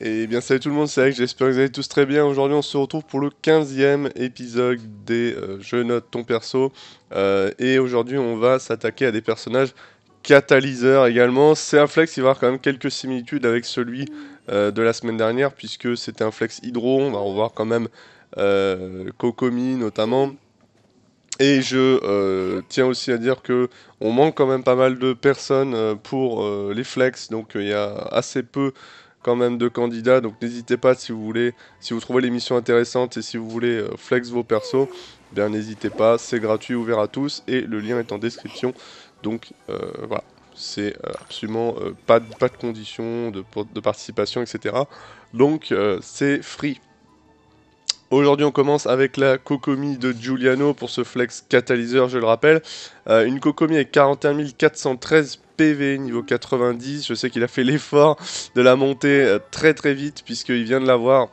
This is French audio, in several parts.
Et eh bien salut tout le monde, c'est Alex, j'espère que vous allez tous très bien. Aujourd'hui on se retrouve pour le 15e épisode des euh, Je ton perso. Euh, et aujourd'hui on va s'attaquer à des personnages catalyseurs également. C'est un flex, il va y avoir quand même quelques similitudes avec celui euh, de la semaine dernière puisque c'était un flex hydro. On va revoir quand même Kokomi notamment. Et je tiens aussi à dire que on manque quand même pas mal de personnes pour les flex, donc il y a assez peu même de candidats. Donc n'hésitez pas si vous voulez, si vous trouvez l'émission intéressante et si vous voulez euh, flex vos persos, eh bien n'hésitez pas, c'est gratuit, ouvert à tous et le lien est en description. Donc euh, voilà, c'est euh, absolument pas, de, pas de conditions de, de participation, etc. Donc c'est free. Aujourd'hui, on commence avec la Cocomi de Giuliano pour ce flex catalyseur, je le rappelle. une Cocomi est 41 413 PV niveau 90. Je sais qu'il a fait l'effort de la monter euh, très très vite puisqu'il vient de l'avoir.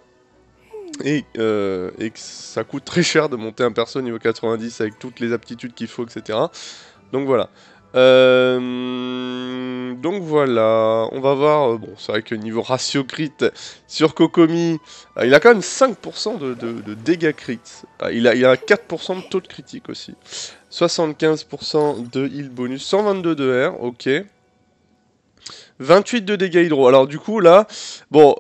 Et, euh, et, que ça coûte très cher de monter un perso niveau 90 avec toutes les aptitudes qu'il faut, etc. Donc voilà. Euh, donc voilà, on va voir. Euh, bon, c'est vrai que niveau ratio crit sur Kokomi, euh, il a quand même 5% de, dégâts crit. Il a, il 4% de taux de critique aussi. 75% de heal bonus, 122 de R, ok. 28 de dégâts hydro. Alors du coup là, bon,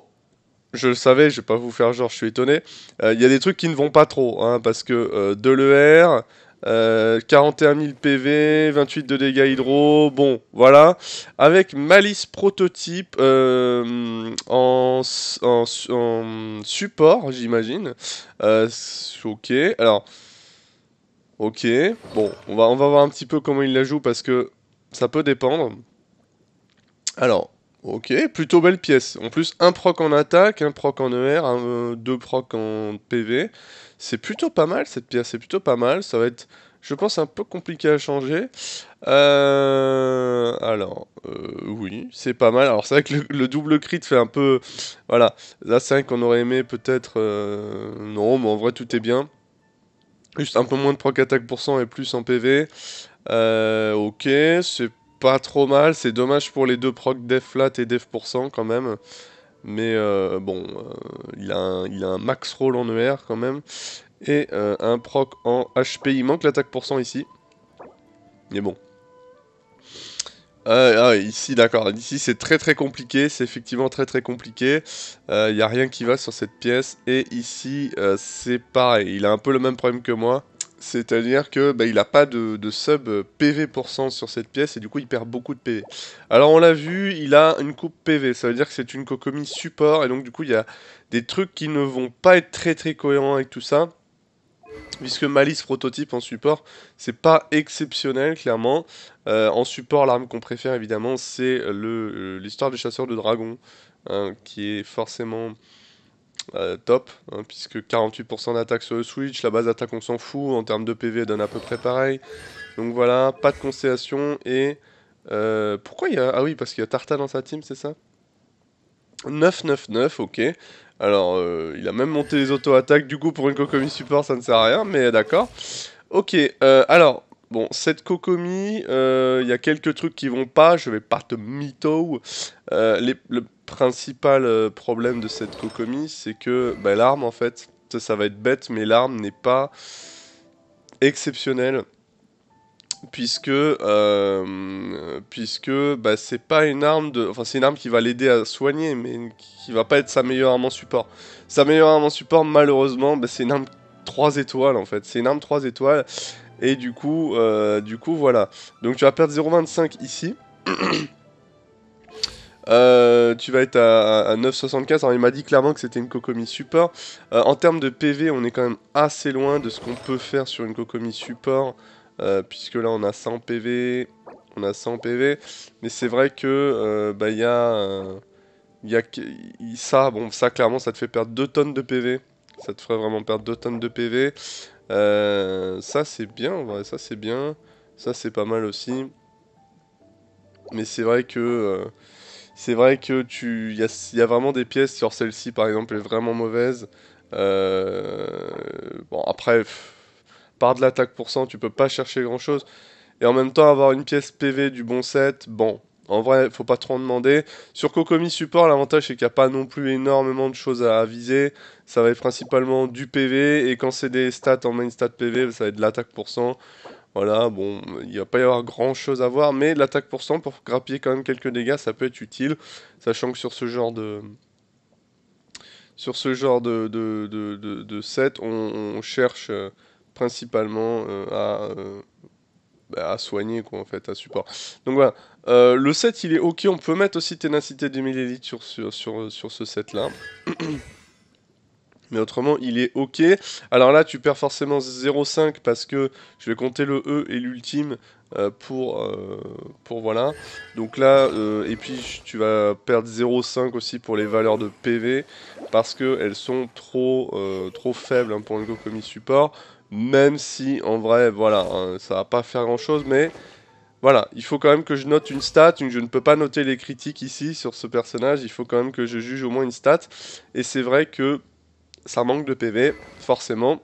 je le savais, je vais pas vous faire genre, je suis étonné. Il y a des trucs qui ne vont pas trop, hein, parce que de l'ER, 41 000 PV, 28 de dégâts hydro, bon, voilà. Avec Malice Prototype euh, en, support, j'imagine. Euh, ok, alors... Ok, bon, on va, on va voir un petit peu comment il la joue parce que ça peut dépendre. Alors, ok, plutôt belle pièce. En plus, un proc en attaque, un proc en ER, deux proc en PV. C'est plutôt pas mal cette pièce, c'est plutôt pas mal. Ça va être, je pense, un peu compliqué à changer. Euh, alors, euh, oui, c'est pas mal. Alors, c'est vrai que le, double crit fait un peu. Voilà, la 5 qu'on aurait aimé peut-être. Euh, non, mais en vrai, tout est bien. Juste un peu moins de proc attaque pour cent et plus en PV. ok, c'est pas trop mal. C'est dommage pour les deux proc def flat et def pour cent quand même mais euh, bon, euh, il a, un, max roll en ER quand même, et euh, un proc en HP, il manque l'attaque pour cent ici, mais bon. Ah, ici d'accord, ici c'est très très compliqué, c'est effectivement très très compliqué, il n'y a rien qui va sur cette pièce, et ici c'est pareil, il a un peu le même problème que moi, c'est-à-dire que bah, il n'a pas de, sub PV sur cette pièce et du coup il perd beaucoup de PV. Alors on l'a vu, il a une coupe PV, ça veut dire que c'est une Kokomi support et donc du coup il y a des trucs qui ne vont pas être très très cohérents avec tout ça. Puisque Malice prototype en support, c'est pas exceptionnel clairement. Euh, en support, l'arme qu'on préfère évidemment, c'est euh, l'histoire du chasseur de dragons, hein, qui est forcément euh, top, hein, puisque 48% d'attaque sur le Switch, la base d'attaque on s'en fout, en termes de PV elle donne à peu près pareil. Donc voilà, pas de constellation, et... Euh, pourquoi il y a... Ah oui, parce qu'il y a Tarta dans sa team, c'est ça 9-9-9, ok. Alors, euh, il a même monté les auto-attaques, du coup pour une Kokomi support ça ne sert à rien, mais d'accord. Ok, alors, Bon, cette Kokomi, euh, il y a quelques trucs qui vont pas, je vais pas te mytho. Euh, le principal euh, problème de cette Kokomi, c'est que bah, l'arme, en fait, ça, va être bête, mais l'arme n'est pas exceptionnelle. Puisque, puisque bah, c'est pas une arme de. Enfin, c'est une arme qui va l'aider à soigner, mais qui va pas être sa meilleure arme en support. Sa meilleure arme en support, malheureusement, bah, c'est une arme 3 étoiles en fait. C'est une arme 3 étoiles. Et du coup, euh, du coup, voilà. Donc tu vas perdre 0,25 ici. Euh, tu vas être à, 9,75. Alors, il m'a dit clairement que c'était une Kokomi support. Euh, en termes de PV, on est quand même assez loin de ce qu'on peut faire sur une Kokomi support. puisque là, on a 100 PV. On a 100 PV. Mais c'est vrai que, bah, il y a. Y a ça, bon, ça, clairement, ça te fait perdre 2 tonnes de PV. Ça te ferait vraiment perdre 2 tonnes de PV. Euh, ça c'est bien, ça c'est bien. Ça c'est pas mal aussi. Mais c'est vrai que... Euh, c'est vrai que tu... Il y, a, vraiment des pièces, sur celle-ci par exemple est vraiment mauvaise. Euh, bon après, par de l'attaque pour cent, tu peux pas chercher grand chose. Et en même temps avoir une pièce PV du bon set, bon, en vrai, faut pas trop en demander. Sur Kokomi Support, l'avantage c'est qu'il n'y a pas non plus énormément de choses à viser. Ça va être principalement du PV et quand c'est des stats en main stat PV, ça va être de l'attaque pour cent. Voilà, bon, il va pas y avoir grand chose à voir, mais l'attaque pour cent pour grappiller quand même quelques dégâts, ça peut être utile, sachant que sur ce genre de sur ce genre de, de, set, on, cherche euh, principalement euh, à euh, bah, à soigner, quoi, en fait, à support. Donc voilà. Euh, le set, il est ok. On peut mettre aussi Ténacité 2000 Millilith sur, sur, sur, ce set-là. Mais autrement, il est ok. Alors là, tu perds forcément 0,5 parce que je vais compter le E et l'ultime euh, pour, euh, pour voilà. Donc là, et puis tu vas perdre 0,5 aussi pour les valeurs de PV parce qu'elles sont trop, trop faibles hein, pour un go support support. Même si, en vrai, voilà, hein, ça va pas faire grand-chose, mais... Voilà, il faut quand même que je note une stat, je ne peux pas noter les critiques ici sur ce personnage, il faut quand même que je juge au moins une stat. Et c'est vrai que ça manque de PV, forcément,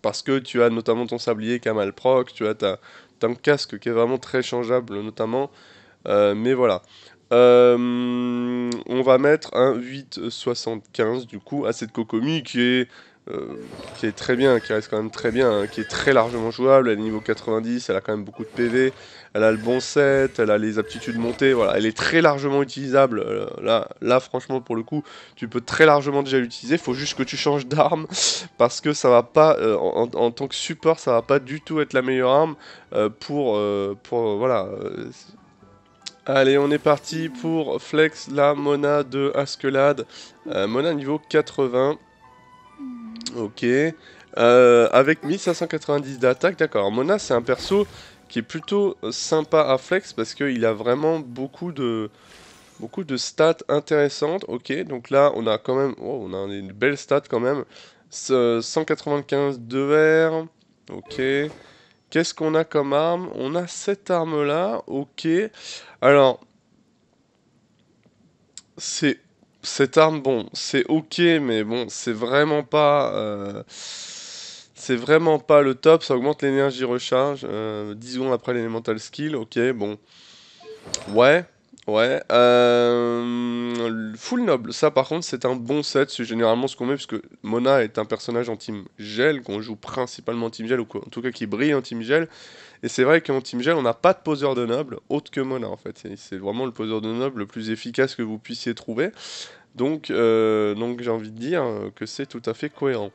parce que tu as notamment ton sablier qui a mal proc, tu as ta, ton casque qui est vraiment très changeable notamment, euh, mais voilà. Euh, on va mettre un 8,75 du coup à cette cocomi qui est euh, qui est très bien, qui reste quand même très bien, hein, qui est très largement jouable, elle est niveau 90, elle a quand même beaucoup de PV, elle a le bon set, elle a les aptitudes montées, voilà, elle est très largement utilisable, euh, là, là franchement pour le coup, tu peux très largement déjà l'utiliser, faut juste que tu changes d'arme, parce que ça va pas, euh, en, tant que support, ça va pas du tout être la meilleure arme pour, pour, voilà... Allez, on est parti pour Flex la Mona de Askelad. Mona niveau 80. Ok. Euh, avec 1590 d'attaque, d'accord. Mona, c'est un perso qui est plutôt sympa à flex parce qu'il a vraiment beaucoup de, beaucoup de stats intéressantes. Ok, donc là, on a quand même oh, on a une belle stat quand même. 195 de verre, Ok. Qu'est-ce qu'on a comme arme On a cette arme-là. Ok. Alors, c'est cette arme, bon, c'est ok, mais bon, c'est vraiment pas. Euh, c'est vraiment pas le top, ça augmente l'énergie recharge. Euh, Disons 10 secondes après l'Elemental skill, ok, bon. Ouais, Ouais. Euh, full Noble, ça par contre, c'est un bon set. C'est généralement ce qu'on met, puisque Mona est un personnage en team gel, qu'on joue principalement en team gel, ou en tout cas qui brille en team gel. Et c'est vrai qu'en team gel, on n'a pas de poseur de noble autre que Mona en fait. C'est vraiment le poseur de noble le plus efficace que vous puissiez trouver. Donc, euh, donc j'ai envie de dire que c'est tout à fait cohérent.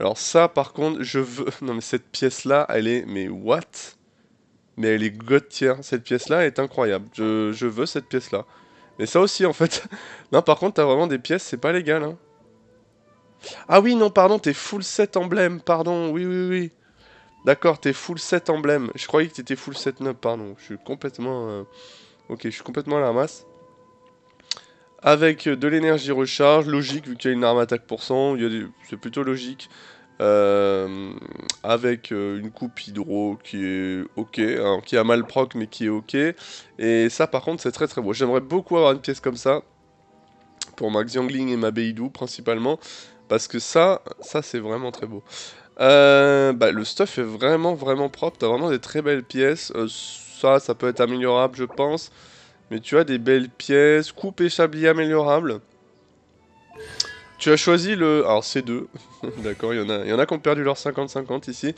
Alors ça, par contre, je veux... Non mais cette pièce-là, elle est... Mais what mais elle est gotière. Cette pièce-là est incroyable. Je, veux cette pièce-là. Mais ça aussi, en fait. non, par contre, t'as vraiment des pièces, c'est pas légal. Hein. Ah oui, non, pardon, t'es full set emblème. Pardon, oui, oui, oui. D'accord, t'es full set emblème. Je croyais que t'étais full set nob, pardon. Je suis complètement... Euh, ok, je suis complètement à la masse. Avec euh, de l'énergie recharge, logique, vu qu'il y a une arme attaque pour 100, c'est plutôt logique. Euh, avec euh, une coupe hydro qui est ok, hein, qui a mal proc mais qui est ok. Et ça par contre c'est très très beau. J'aimerais beaucoup avoir une pièce comme ça pour ma Xiangling et ma Beidou principalement. Parce que ça, ça c'est vraiment très beau. Euh, bah, le stuff est vraiment vraiment propre, t'as vraiment des très belles pièces. ça, ça peut être améliorable je pense. Mais tu as des belles pièces, coupe et chablis améliorables. Tu as choisi le... Alors c'est 2, d'accord, il y, en a, y en a qui ont perdu leur 50-50 ici.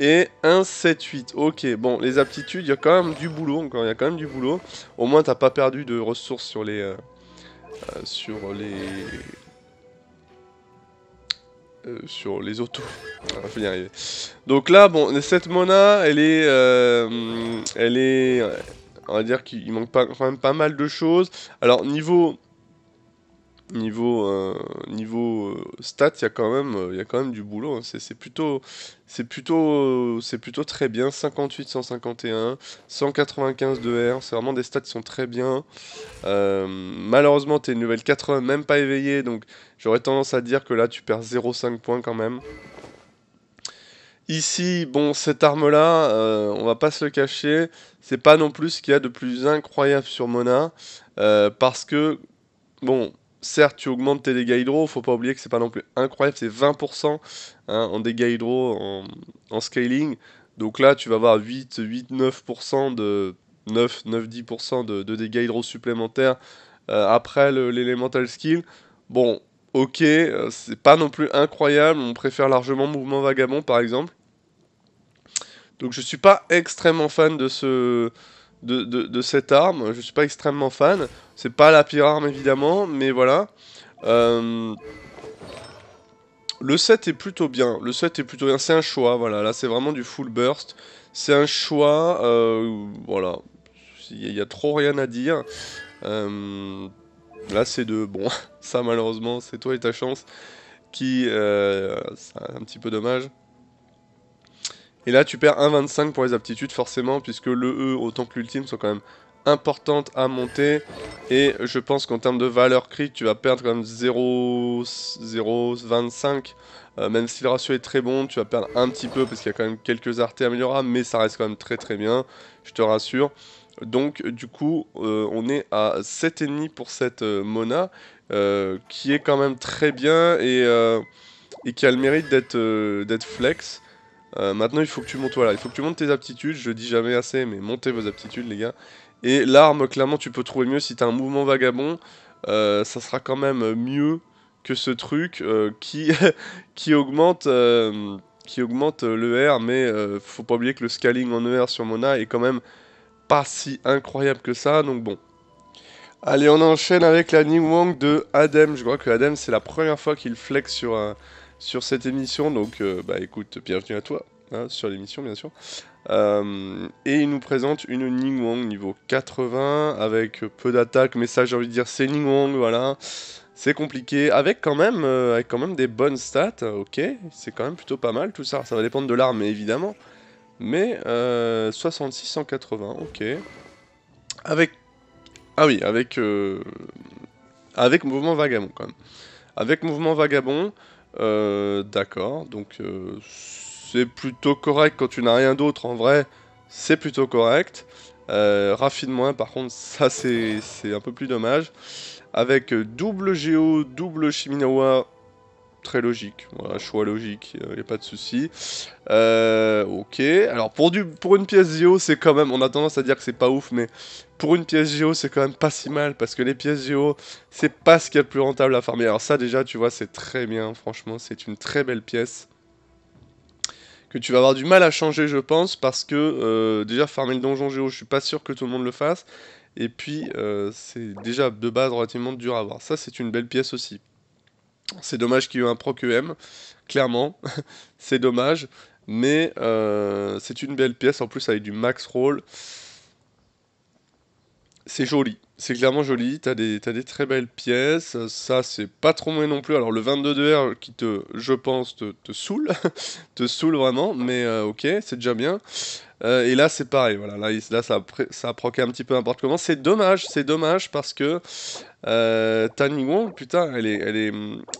Et 1, 7, 8, ok, bon, les aptitudes, il y a quand même du boulot, il y a quand même du boulot. Au moins t'as pas perdu de ressources sur les... Euh, euh, sur les... Euh, sur les autos. On va y arriver. Donc là, bon, cette Mona, elle est... elle est... On va dire qu'il manque pas, quand même pas mal de choses. Alors, niveau niveau euh, niveau euh, stats, il y a quand même euh, quand même du boulot. Hein. C'est plutôt c'est plutôt c'est plutôt très bien. 58, 151, 195 de R. C'est vraiment des stats qui sont très bien. malheureusement, t'es une nouvelle 80, même pas éveillé, donc j'aurais tendance à dire que là tu perds 0,5 points quand même. Ici, bon, cette arme-là, on va pas se le cacher, c'est pas non plus ce qu'il y a de plus incroyable sur Mona, parce que, bon, certes, tu augmentes tes dégâts hydro, faut pas oublier que c'est pas non plus incroyable, c'est 20% hein, en dégâts hydro en, scaling. Donc là, tu vas avoir 8, 8, 9% de 9, 9, 10% de, dégâts hydro supplémentaires euh, après l'élémental skill. Bon, ok, euh, c'est pas non plus incroyable, on préfère largement mouvement vagabond par exemple. Donc je suis pas extrêmement fan de ce de, de, cette arme. Je suis pas extrêmement fan. C'est pas la pire arme évidemment, mais voilà. Euh, le set est plutôt bien. Le est plutôt bien. C'est un choix, voilà. Là, c'est vraiment du full burst. C'est un choix, euh, voilà. Il n'y a trop rien à dire. Euh, là, c'est de... Bon, ça, malheureusement, c'est toi et ta chance qui... c'est un petit peu dommage. Et là, tu perds 1,25 pour les aptitudes, forcément, puisque le E autant que l'ultime sont quand même importantes à monter. Et je pense qu'en termes de valeur crit, tu vas perdre quand même 0,25. Euh, même si le ratio est très bon, tu vas perdre un petit peu parce qu'il y a quand même quelques artères améliorables, mais ça reste quand même très très bien, je te rassure. Donc du coup, euh, on est à 7,5 pour cette euh, Mona, qui est quand même très bien et, et qui a le mérite d'être flex. Euh, maintenant, il faut que tu montes, voilà, il faut que tu tes aptitudes. Je dis jamais assez, mais montez vos aptitudes, les gars. Et l'arme, clairement, tu peux trouver mieux si t'as un mouvement vagabond. Euh, ça sera quand même mieux que ce truc euh, qui, qui augmente. qui augmente le R, mais faut pas oublier que le scaling en ER sur Mona est quand même pas si incroyable que ça, donc bon. Allez, on enchaîne avec la Ning de Adem. Je crois que Adem, c'est la première fois qu'il flex sur un, sur cette émission. Donc, euh, bah écoute, bienvenue à toi hein, sur l'émission, bien sûr. Euh, et il nous présente une Wong niveau 80 avec peu d'attaque, mais ça, j'ai envie de dire, c'est Wong, voilà. C'est compliqué, avec quand, même, euh, avec quand même des bonnes stats, ok, c'est quand même plutôt pas mal tout ça, ça va dépendre de l'arme évidemment, mais 66 ok. Avec... Ah oui, avec... Avec mouvement vagabond quand même. Avec mouvement vagabond, euh, d'accord, donc euh, c'est plutôt correct quand tu n'as rien d'autre en vrai, c'est plutôt correct. Euh, Raffinement, par contre, ça c'est un peu plus dommage. Avec double Géo, double Chiminawa très logique. Voilà, choix logique, il euh, n'y a pas de souci. Euh, ok, alors pour, du, pour une pièce Géo, c'est quand même, on a tendance à dire que c'est pas ouf, mais pour une pièce géo c'est quand même pas si mal, parce que les pièces geo c'est pas ce qu'il y a de plus rentable à farmer. Alors ça déjà, tu vois, c'est très bien, franchement, c'est une très belle pièce. Que tu vas avoir du mal à changer, je pense, parce que euh, déjà, farmer le donjon géo, je suis pas sûr que tout le monde le fasse. Et puis, c'est déjà de base relativement dur à avoir. Ça, c'est une belle pièce aussi. C'est dommage qu'il y ait eu un proc EM, clairement. c'est dommage. Mais euh, c'est une belle pièce, en plus avec du max roll. C'est joli, c'est clairement joli. T'as des, des très belles pièces. Ça, c'est pas trop mauvais non plus. Alors, le 22 de r qui te, je pense, te, te saoule, te saoule vraiment, mais euh, ok, c'est déjà bien. Euh, et là, c'est pareil. Voilà, là, là ça, ça a proqué un petit peu n'importe comment. C'est dommage, c'est dommage parce que euh, Tan putain, elle est, elle est.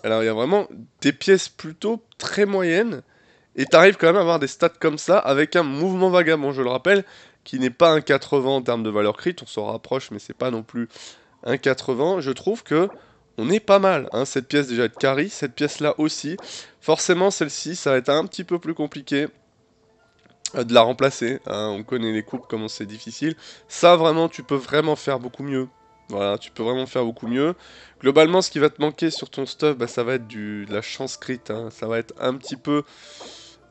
Alors, il y a vraiment des pièces plutôt très moyennes. Et t'arrives quand même à avoir des stats comme ça avec un mouvement vagabond, je le rappelle, qui n'est pas un 80 en termes de valeur crit. On s'en rapproche, mais c'est pas non plus un 80. Je trouve que on est pas mal. Hein, cette pièce déjà de carry, cette pièce là aussi. Forcément, celle-ci, ça va être un petit peu plus compliqué. Euh, de la remplacer. Hein. On connaît les coupes comment c'est difficile. Ça, vraiment, tu peux vraiment faire beaucoup mieux. Voilà, tu peux vraiment faire beaucoup mieux. Globalement, ce qui va te manquer sur ton stuff, bah, ça va être du, de la chance crit. Hein. Ça va être un petit peu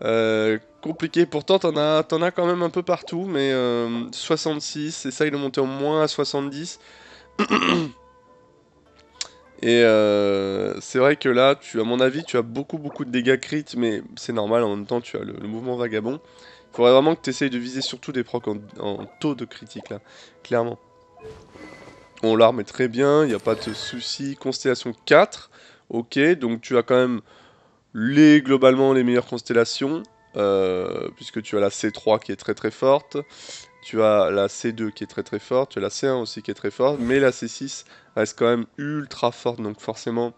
euh, compliqué. Pourtant, t'en as, quand même un peu partout, mais et euh, 66, il de monté au moins à 70. Et c'est vrai que là, tu, à mon avis, tu as beaucoup beaucoup de dégâts crit mais c'est normal, en même temps, tu as le mouvement vagabond. Faudrait vraiment que tu essayes de viser surtout des procs en, taux de critique là, clairement. On l'arme très bien, il n'y a pas de souci. Constellation 4, ok, donc tu as quand même les globalement les meilleures constellations, euh, puisque tu as la C3 qui est très très forte, tu as la C2 qui est très très forte, tu as la C1 aussi qui est très forte, mais la C6 reste quand même ultra forte, donc forcément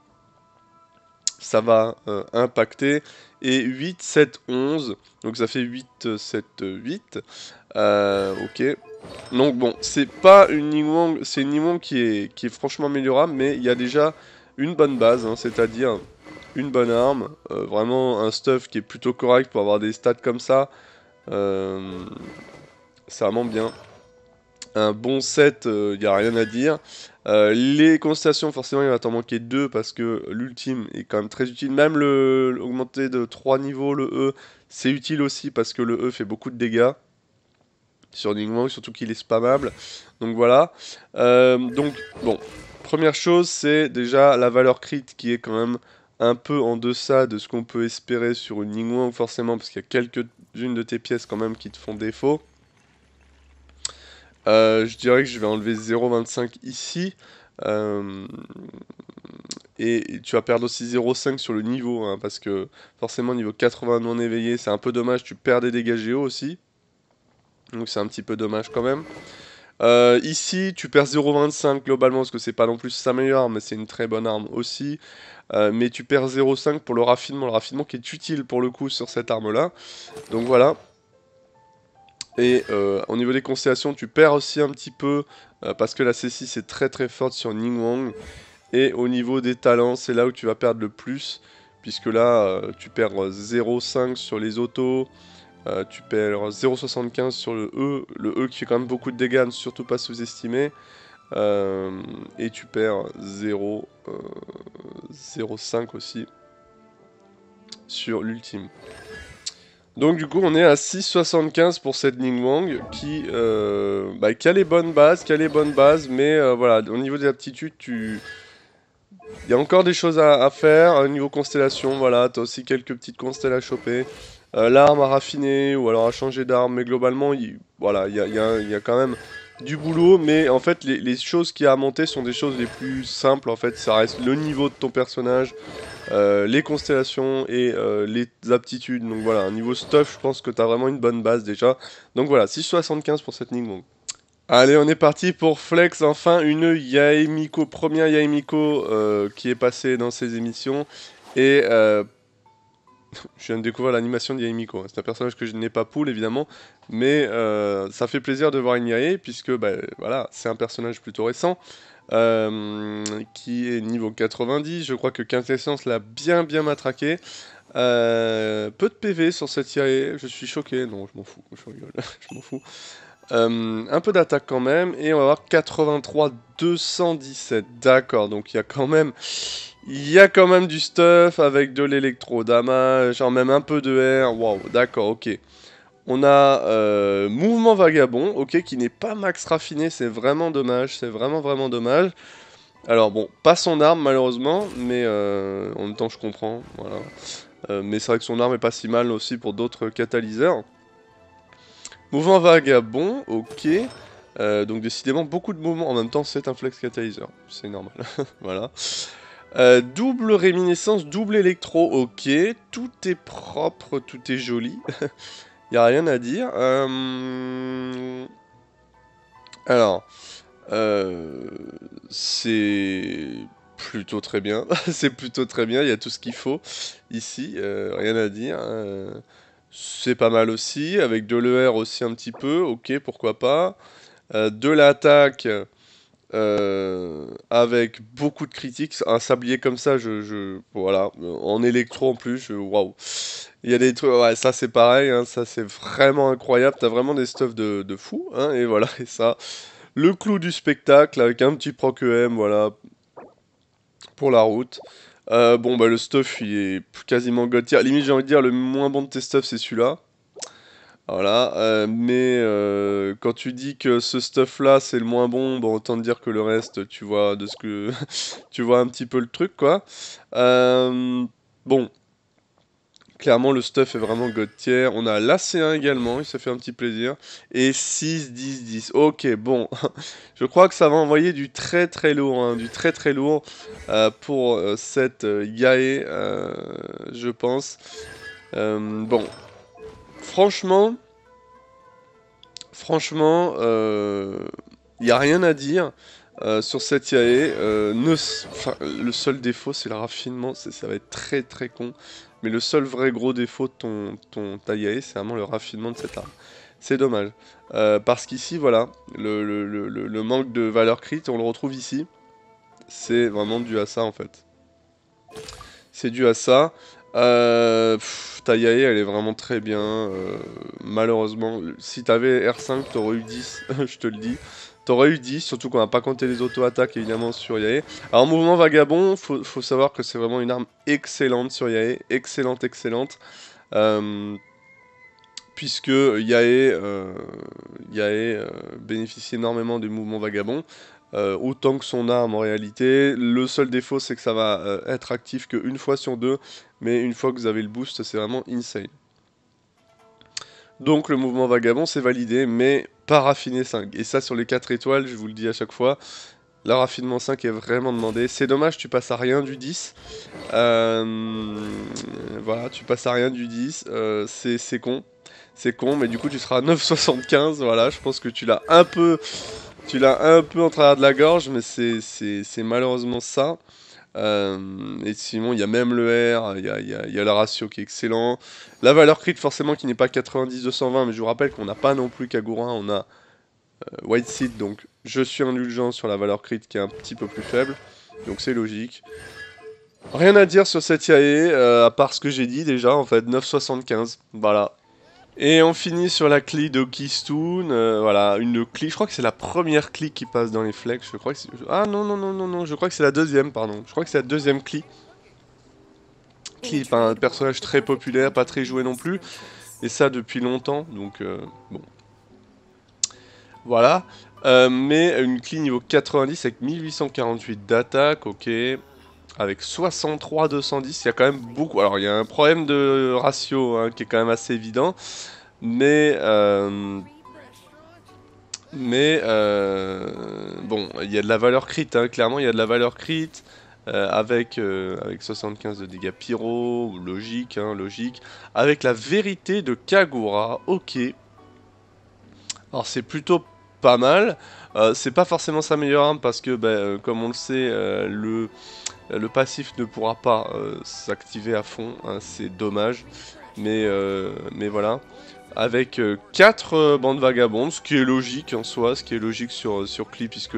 ça va euh, impacter. Et 8, 7, 11. Donc ça fait 8, 7, 8. ok. Donc bon, c'est pas une Ningwang, c'est une Ningwang qui est, qui est franchement améliorable, mais il y a déjà une bonne base, hein, c'est-à-dire une bonne arme, euh, vraiment un stuff qui est plutôt correct pour avoir des stats comme ça. Euh, c'est vraiment bien un bon set, il euh, n'y a rien à dire. Euh, les constations, forcément, il va t'en manquer deux parce que l'ultime est quand même très utile. Même le, augmenter de 3 niveaux, le E, c'est utile aussi parce que le E fait beaucoup de dégâts sur Ningguang, surtout qu'il est spammable. Donc voilà. Euh, donc, bon. Première chose, c'est déjà la valeur crit qui est quand même un peu en deçà de ce qu'on peut espérer sur une Ningguang, forcément, parce qu'il y a quelques-unes de tes pièces quand même qui te font défaut. Euh, je dirais que je vais enlever 0,25 ici. Euh, et tu vas perdre aussi 0,5 sur le niveau, hein, parce que forcément niveau 80 non éveillé, c'est un peu dommage, tu perds des dégâts géo aussi. Donc c'est un petit peu dommage quand même. Euh, ici, tu perds 0,25 globalement, parce que c'est pas non plus sa meilleure arme, mais c'est une très bonne arme aussi. mais tu perds 0,5 pour le raffinement, le raffinement qui est utile pour le coup sur cette arme-là. Donc voilà. Et euh, au niveau des constellations, tu perds aussi un petit peu euh, parce que la C6 est très très forte sur Ningguang. Et au niveau des talents, c'est là où tu vas perdre le plus. Puisque là, euh, tu perds 0,5 sur les autos. tu perds 0,75 sur le E. Le E qui fait quand même beaucoup de dégâts, ne surtout pas sous-estimer. et tu perds 0,5 aussi sur l'ultime. Donc du coup, on est à 6,75 pour cette Ningwang euh, bah, qui, a les bonnes bases, a les bonnes bases, mais euh, voilà, au niveau des aptitudes, tu... Il y a encore des choses à, faire, au niveau constellation, voilà, t'as aussi quelques petites constellations à choper, euh, l'arme à raffiner, ou alors à changer d'arme, mais globalement, il, voilà, il y a, quand même du boulot, mais en fait, les, choses qui a à monter sont des choses les plus simples. En fait, ça reste le niveau de ton personnage, euh, les constellations et euh, les aptitudes. Donc voilà, un niveau stuff, je pense que t'as vraiment une bonne base déjà. Donc voilà, 6,75 pour cette ligne. Allez, on est parti pour Flex. Enfin, une Yaimiko, première Yaimiko euh, qui est passée dans ces émissions. Et je viens de découvrir l'animation de C'est un personnage que je n'ai pas poule, évidemment, mais euh, ça fait plaisir de voir Yae, puisque bah, voilà, c'est un personnage plutôt récent, euh, qui est niveau 90. Je crois que Quintessence l'a bien, bien matraqué. Euh, peu de PV sur cette Yae. je suis choqué. Non, je m'en fous, je rigole, je m'en fous. un peu d'attaque quand même, et on va avoir 83 217. D'accord, donc il y a quand même il y a quand même du stuff avec de l'électro-damage, genre même un peu de air. Waouh, d'accord, ok. On a euh, Mouvement Vagabond, ok, qui n'est pas max raffiné, c'est vraiment dommage, c'est vraiment vraiment dommage. Alors bon, pas son arme malheureusement, mais euh, en même temps je comprends, voilà. Euh, mais c'est vrai que son arme est pas si mal aussi pour d'autres catalyseurs. Mouvement Vagabond, ok. donc décidément beaucoup de mouvements en même temps, c'est un flex catalyseur, c'est normal, voilà. Euh, double réminiscence, double électro, ok. Tout est propre, tout est joli. Il a rien à dire. Euh, alors, euh, c'est plutôt très bien. c'est plutôt très bien. Il y a tout ce qu'il faut ici. rien à dire. C'est pas mal aussi. Avec de l'ER aussi un petit peu. Ok, pourquoi pas. de l'attaque. Euh, avec beaucoup de critiques. Un sablier comme ça, je, je voilà, en électro en plus, waouh. Il y a des trucs, ouais, ça c'est pareil, hein, ça c'est vraiment incroyable. T'as vraiment des stuffs de, de fou, hein, et voilà, et ça. Le clou du spectacle avec un petit proc EM, voilà, pour la route. Euh, bon, bah le stuff il est quasiment tier, Limite, j'ai envie de dire, le moins bon de tes stuff c'est celui-là. Voilà, euh, mais euh, quand tu dis que ce stuff là c'est le moins bon, bon autant te dire que le reste, tu vois de ce que tu vois un petit peu le truc quoi. Euh, bon, clairement le stuff est vraiment god On a l'AC1 également, il s'est fait un petit plaisir et 6 10 10. OK, bon. Je crois que ça va envoyer du très très lourd hein, du très très lourd pour cette euh, je pense. bon, franchement, franchement, il euh, n'y a rien à dire. Euh, sur cette IAE, euh, le seul défaut c'est le raffinement, ça va être très très con. Mais le seul vrai gros défaut de ton, ton ta IAE, c'est vraiment le raffinement de cette arme. C'est dommage. parce qu'ici, voilà, le, manque de valeur crit, on le retrouve ici. C'est vraiment dû à ça en fait. C'est dû à ça. euh ta Yae elle est vraiment très bien. Euh, malheureusement, si t'avais R5, t'aurais eu 10, je te le dis. T'aurais eu 10, surtout qu'on n'a pas compté les auto-attaques évidemment sur Yae. Alors, mouvement vagabond, faut, savoir que c'est vraiment une arme excellente sur Yae. Excellente, excellente. Euh, puisque Yae, euh, bénéficie énormément du mouvement vagabond euh, autant que son arme en réalité. Le seul défaut, c'est que ça va euh, être actif qu'une fois sur deux, mais une fois que vous avez le boost, c'est vraiment insane. Donc le mouvement vagabond, c'est validé, mais pas raffiné 5. Et ça, sur les 4 étoiles, je vous le dis à chaque fois, la raffinement 5 est vraiment demandé. C'est dommage, tu passes à rien du 10. Euh, voilà, tu passes à rien du 10. c'est con. C'est con, mais du coup, tu seras à 9,75. Voilà, je pense que tu l'as un peu tu l'as un peu en travers de la gorge, mais c'est malheureusement ça. Euh, et sinon, il y a même le R, il y a, le ratio qui est excellent. La valeur crit, forcément, qui n'est pas 90-220, mais je vous rappelle qu'on n'a pas non plus Kagura, on a euh, White Seed, donc je suis indulgent sur la valeur crit qui est un petit peu plus faible, donc c'est logique. Rien à dire sur cette IAE, euh, à part ce que j'ai dit déjà, en fait, 9,75, voilà. Et on finit sur la clé de Keystone, euh, voilà, une clé, je crois que c'est la première clé qui passe dans les flex, je crois que Ah non, non, non, non, non, je crois que c'est la deuxième, pardon, je crois que c'est la deuxième clé. Clé, un personnage très populaire, pas très joué non plus, et ça depuis longtemps, donc euh, bon. Voilà, euh, mais une clé niveau 90 avec 1848 d'attaque, ok, avec 63 210. Il y a quand même beaucoup. Alors il y a un problème de ratio hein, qui est quand même assez évident, mais euh, mais euh, bon, il y a de la valeur crit. Hein, clairement, il y a de la valeur crit. Euh, avec, avec 75 de dégâts pyro, logique, hein, logique, avec la vérité de Kagura, ok. Alors c'est plutôt pas mal, c'est pas forcément sa meilleure arme parce que ben, comme on le sait, le, euh, le passif ne pourra pas euh, s'activer à fond, hein, c'est dommage. Mais, euh, mais voilà. Avec 4 bandes vagabondes, ce qui est logique en soi, ce qui est logique sur, sur puisque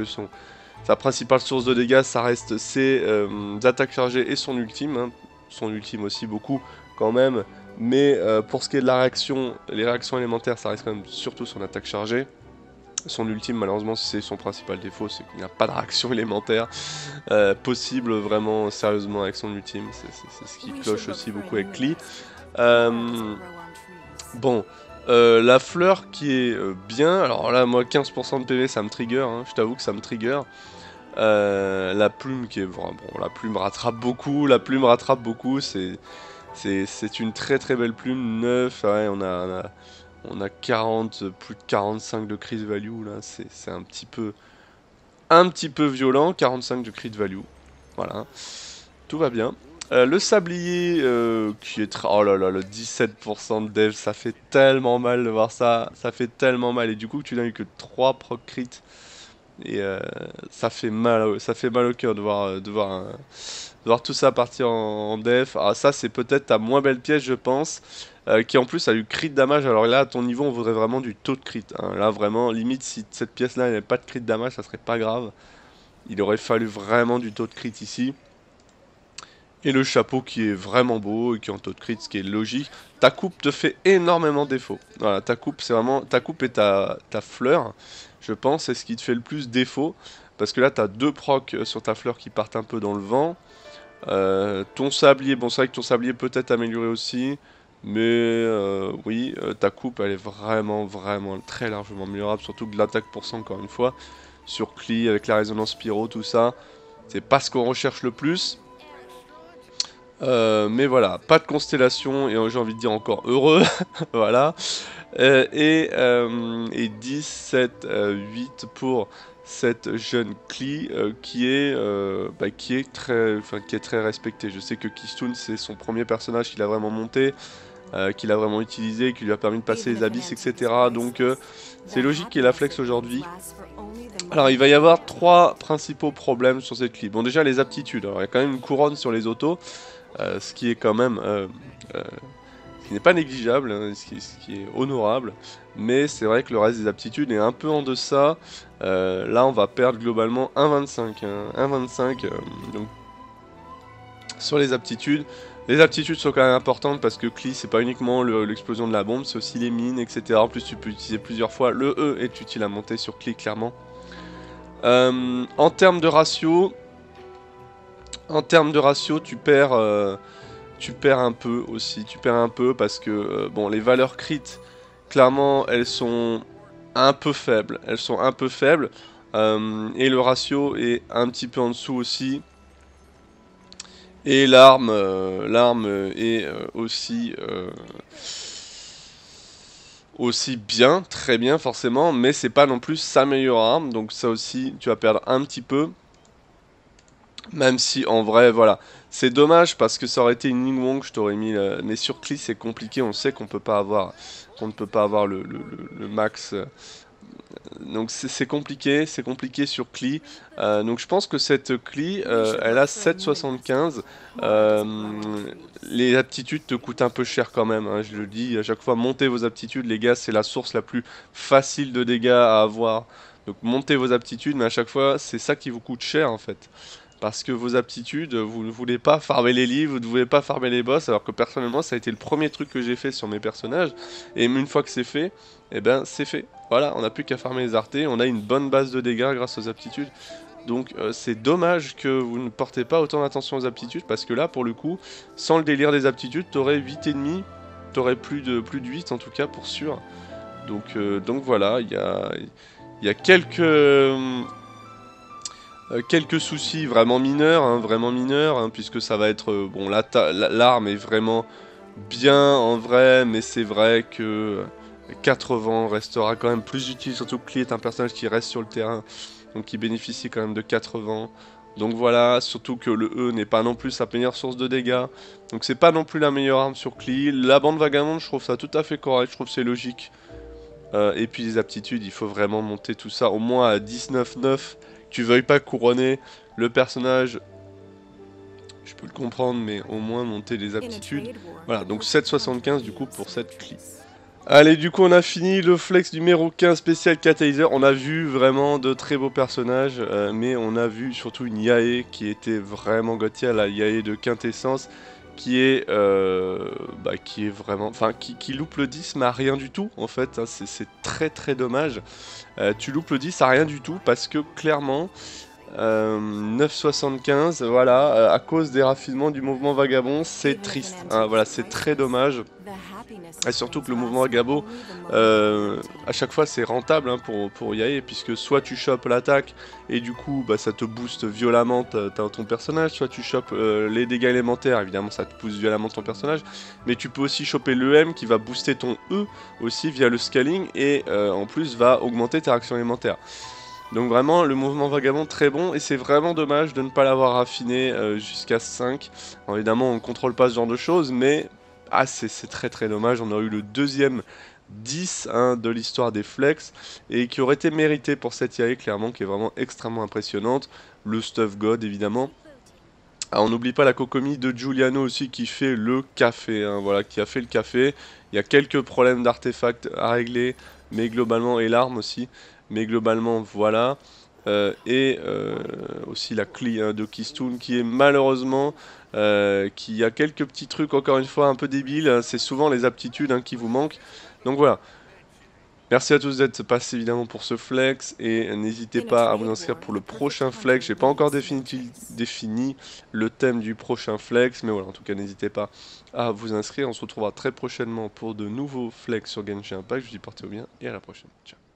sa principale source de dégâts, ça reste ses attaques chargées et son ultime. Hein. Son ultime aussi beaucoup quand même. Mais pour ce qui est de la réaction, les réactions élémentaires, ça reste quand même surtout son attaque chargée son ultime, malheureusement, c'est son principal défaut, c'est qu'il n'y a pas de réaction élémentaire euh, possible vraiment sérieusement avec son ultime. C'est ce qui cloche aussi beaucoup avec Klee. Euh, bon, euh, la fleur qui est bien, alors là, moi, 15% de PV, ça me trigger, hein, je t'avoue que ça me trigger. la plume qui est bon, la plume rattrape beaucoup, la plume rattrape beaucoup, c'est c'est une très très belle plume, neuf, ouais, on a on a 40, plus de 45 de crit value là, c'est un petit peu un petit peu violent, 45 de crit value. Voilà. Tout va bien. Euh, le sablier euh, qui est oh là là le 17% de dev, ça fait tellement mal de voir ça, ça fait tellement mal et du coup tu n'as eu que 3 proc crit et euh, ça fait mal ça fait mal au cœur de voir de voir, tout ça partir en, en def. Alors ah, ça c'est peut-être ta moins belle pièce je pense. Euh, qui en plus a eu crit damage. Alors là, à ton niveau, on voudrait vraiment du taux de crit. Hein. Là, vraiment, limite, si cette pièce-là n'avait pas de crit damage, ça serait pas grave. Il aurait fallu vraiment du taux de crit ici. Et le chapeau qui est vraiment beau et qui est en taux de crit, ce qui est logique. Ta coupe te fait énormément défaut. Voilà, ta coupe, c'est vraiment. Ta coupe et ta, fleur, je pense, c'est ce qui te fait le plus défaut. Parce que là, tu as deux procs euh, sur ta fleur qui partent un peu dans le vent. Euh, ton sablier, bon, c'est vrai que ton sablier peut être amélioré aussi. Mais euh, oui, euh, ta coupe, elle est vraiment, vraiment très largement améliorable. Surtout que l'attaque pour cent, encore une fois, sur Clee avec la résonance pyro, tout ça, c'est pas ce qu'on recherche le plus. Euh, mais voilà, pas de constellation, et j'ai envie de dire encore heureux, voilà. et, 17, 8 pour cette jeune Clee qui, est, bah, qui, très, qui est très respectée. Je sais que Kistoon, c'est son premier personnage qu'il a vraiment monté. Euh, qu'il a vraiment utilisé, qui lui a permis de passer les abysses, etc. Donc euh, c'est logique qu'il ait la flex aujourd'hui. Alors il va y avoir trois principaux problèmes sur cette clip. Bon déjà les aptitudes, alors il y a quand même une couronne sur les autos, euh, ce qui est quand même... ce qui n'est pas négligeable, hein, ce, qui, est honorable, mais c'est vrai que le reste des aptitudes est un peu en deçà. là, on va perdre globalement 1,25. 1,25, hein, sur les aptitudes, les aptitudes sont quand même importantes parce que CLI c'est pas uniquement l'explosion de la bombe, c'est aussi les mines, etc. En plus tu peux utiliser plusieurs fois. Le E est utile à monter sur CLI clairement. Euh, en termes de ratio, en termes de ratio tu perds, euh, tu perds un peu aussi. Tu perds un peu parce que euh, bon les valeurs crit clairement elles sont un peu faibles. Elles sont un peu faibles. et le ratio est un petit peu en dessous aussi. Et l'arme, euh, est euh, aussi euh, aussi bien, très bien forcément, mais c'est pas non plus sa meilleure arme, donc ça aussi tu vas perdre un petit peu. Même si en vrai, voilà, c'est dommage parce que ça aurait été une Ning Wong, je t'aurais mis. La... Mais sur c'est compliqué, on sait qu'on peut pas avoir, ne peut pas avoir le max donc c'est compliqué, c'est compliqué sur Cli. Euh, donc je pense que cette Klee, euh, elle a 7,75. Euh, les aptitudes te coûtent un peu cher quand même, hein, je le dis à chaque fois. Montez vos aptitudes, les gars, c'est la source la plus facile de dégâts à avoir. Donc montez vos aptitudes, mais à chaque fois, c'est ça qui vous coûte cher en fait parce que vos aptitudes, vous ne voulez pas farmer les livres, vous ne voulez pas farmer les boss, alors que personnellement ça a été le premier truc que j'ai fait sur mes personnages, et une fois que c'est fait, et eh ben c'est fait. Voilà, on n'a plus qu'à farmer les arte, on a une bonne base de dégâts grâce aux aptitudes. Donc euh, c'est dommage que vous ne portez pas autant d'attention aux aptitudes, parce que là pour le coup, sans le délire des aptitudes, t'aurais 8 ennemis. t'aurais plus de, plus de 8 en tout cas pour sûr. Donc, euh, donc voilà, il y a... Il y a quelques euh, euh, quelques soucis vraiment mineurs, hein, vraiment mineurs, hein, puisque ça va être... Euh, bon, l'arme est vraiment bien en vrai, mais c'est vrai que euh, vents restera quand même plus utile, surtout que Klee est un personnage qui reste sur le terrain, donc qui bénéficie quand même de vents. Donc voilà, surtout que le E n'est pas non plus sa meilleure source de dégâts, donc c'est pas non plus la meilleure arme sur Klee. La bande vagabonde, je trouve ça tout à fait correct, je trouve c'est logique. et puis les aptitudes, il faut vraiment monter tout ça au moins à 19-9 tu veuilles pas couronner le personnage, je peux le comprendre, mais au moins monter les aptitudes. Voilà, donc 7,75 du coup pour cette clé. Allez, du coup, on a fini le flex numéro 15 spécial catalyseur. On a vu vraiment de très beaux personnages, euh, mais on a vu surtout une Yae qui était vraiment gothia, la Yae de quintessence qui est, euh, bah, qui est vraiment, enfin, qui, loupe le 10, mais à rien du tout, en fait. Hein, c'est très très dommage. Euh, tu loupes le 10 à rien du tout, parce que clairement, 9,75, euh, voilà, à cause des raffinements du mouvement vagabond, c'est triste. Hein, voilà, c'est très dommage. Et surtout que le mouvement vagabond euh, à chaque fois, c'est rentable hein, pour, pour Yae, puisque soit tu chopes l'attaque et du coup, bah, ça te booste violemment ton personnage, soit tu chopes euh, les dégâts élémentaires, évidemment, ça te pousse violemment ton personnage, mais tu peux aussi choper l'EM qui va booster ton E aussi via le scaling et euh, en plus va augmenter tes réaction élémentaire. Donc vraiment, le mouvement vagabond très bon, et c'est vraiment dommage de ne pas l'avoir affiné jusqu'à 5. évidemment, on ne contrôle pas ce genre de choses, mais ah, c'est très très dommage. On aurait eu le deuxième 10 hein, de l'histoire des flex et qui aurait été mérité pour cette IA clairement qui est vraiment extrêmement impressionnante. Le stuff god évidemment. Ah, on n'oublie pas la cocomie de Giuliano aussi qui fait le café, hein, voilà, qui a fait le café. Il y a quelques problèmes d'artefacts à régler, mais globalement, et l'arme aussi, mais globalement, voilà. Euh, et euh, aussi la clé hein, de Keystone qui est malheureusement euh, qui a quelques petits trucs encore une fois un peu débiles. Hein. C'est souvent les aptitudes hein, qui vous manquent. Donc voilà. Merci à tous d'être passés évidemment pour ce flex et n'hésitez pas à vous inscrire pour le prochain flex. J'ai pas encore défini, défini, le thème du prochain flex, mais voilà, en tout cas n'hésitez pas à vous inscrire. On se retrouvera très prochainement pour de nouveaux flex sur Genshin Impact. Je vous dis portez-vous bien et à la prochaine. Ciao.